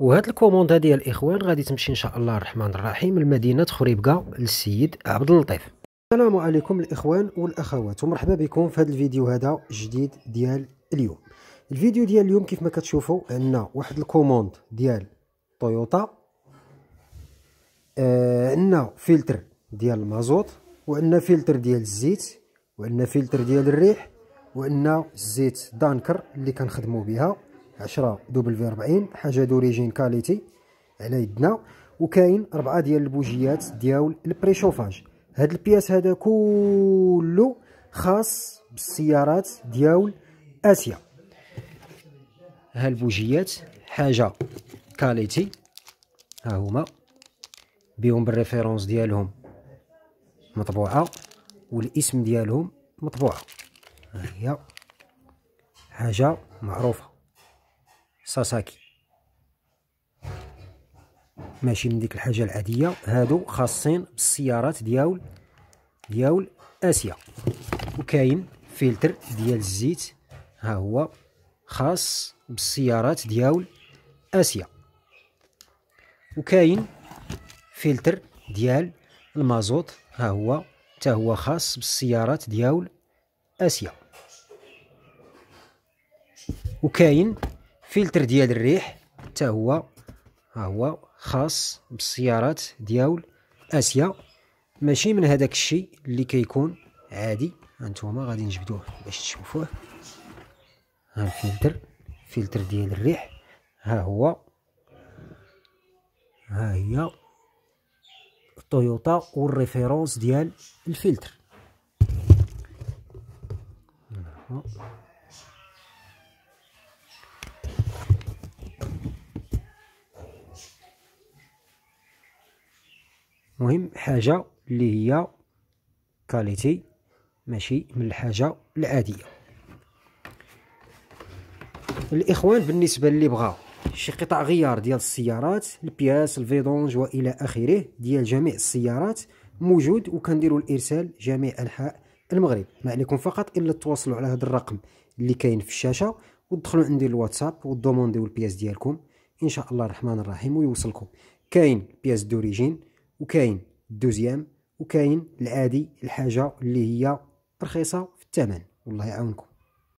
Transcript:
وهاد الكوموند ديال الاخوان غادي تمشي ان شاء الله الرحمن الرحيم لمدينه خريبكه للسيد عبد اللطيف السلام عليكم الاخوان والاخوات ومرحبا بكم في هذا الفيديو هذا جديد ديال اليوم الفيديو ديال اليوم كيف ما كتشوفوا عندنا واحد الكوموند ديال تويوتا آه، عندنا آه فلتر ديال المازوت وعندنا فلتر ديال الزيت وعندنا فلتر ديال الريح وعندنا زيت دانكر اللي كنخدموا بها 10 دوبل في 40 حاجه دوريجين كاليتي على يدنا وكاين ربعه ديال البوجيات ديال البريشوفاج هاد البياس هذا كله خاص بالسيارات ديال اسيا هالبوجيات حاجه كاليتي ها هما بيهم بالريفيرونس ديالهم مطبوعه والاسم ديالهم مطبوعه ها هي حاجه معروفه ساساكي ماشي من ديك الحاجه العاديه هادو خاصين بالسيارات ديال ديال اسيا وكاين فلتر ديال الزيت ها هو خاص بالسيارات ديال اسيا وكاين فلتر ديال المازوت ها هو حتى هو خاص بالسيارات ديال اسيا وكاين فلتر ديال الريح حتى هو ها هو خاص بالسيارات ديال اسيا ماشي من هذاك الشيء اللي كيكون عادي هانتوما غادي نجبدوه باش تشوفوه ها الفلتر فلتر ديال الريح ها هو ها هي تويوتا والريفيرونس ديال الفلتر مهم حاجة اللي هي كاليتي ماشي من الحاجة العادية الإخوان بالنسبة اللي بغا شي قطع غيار ديال السيارات البياس الفيدونج والى اخره ديال جميع السيارات موجود وكنديروا الارسال جميع انحاء المغرب ما عليكم فقط الا تواصلوا على هذا الرقم اللي كاين في الشاشه ودخلوا عندي الواتساب وتضومونديو البياس ديالكم ان شاء الله الرحمن الرحيم ويوصلكم كاين بياس دوريجين وكاين الدوزيام وكاين العادي الحاجه اللي هي رخيصه في الثمن والله يعاونكم